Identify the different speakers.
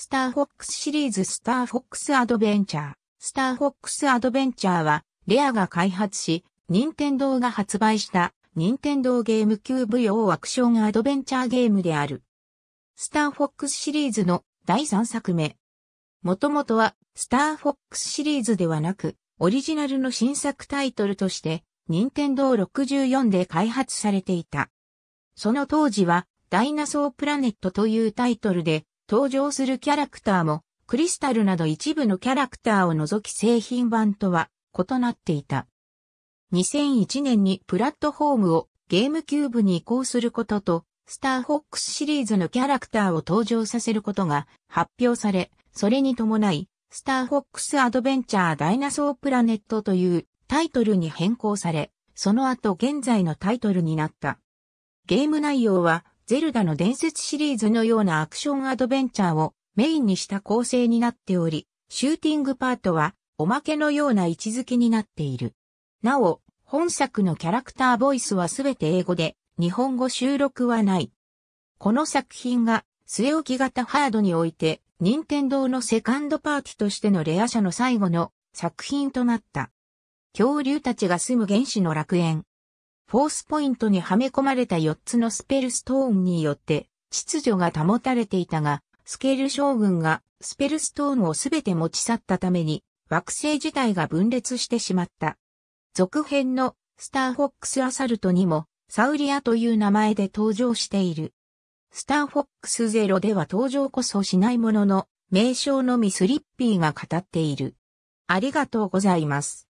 Speaker 1: スターフォックスシリーズスターフォックスアドベンチャー。スターフォックスアドベンチャーは、レアが開発し、任天堂が発売した、任天堂ゲームキューブ用アクションアドベンチャーゲームである。スターフォックスシリーズの第3作目。もともとは、スターフォックスシリーズではなく、オリジナルの新作タイトルとして、任天堂64で開発されていた。その当時は、ダイナソープラネットというタイトルで、登場するキャラクターも、クリスタルなど一部のキャラクターを除き製品版とは異なっていた。2001年にプラットフォームをゲームキューブに移行することと、スターフォックスシリーズのキャラクターを登場させることが発表され、それに伴い、スターフォックスアドベンチャーダイナソープラネットというタイトルに変更され、その後現在のタイトルになった。ゲーム内容はゼルダの伝説シリーズのようなアクションアドベンチャーをメインにした構成になっており、シューティングパートはおまけのような位置づけになっている。なお、本作のキャラクターボイスはすべて英語で、日本語収録はない。この作品が据え置き型ハードにおいて、任天堂のセカンドパーティとしてのレア社の最後の作品となった。恐竜たちが住む原始の楽園、フォースポイントにはめ込まれた4つのスペルストーンによって、秩序が保たれていたが、スケール将軍がスペルストーンをすべて持ち去ったために、惑星自体が分裂してしまった。続編のスターフォックスアサルトにも、サウリアという名前で登場している。スターフォックスゼロでは登場こそしないものの、名称のみスリッピーが語っている。ありがとうございます。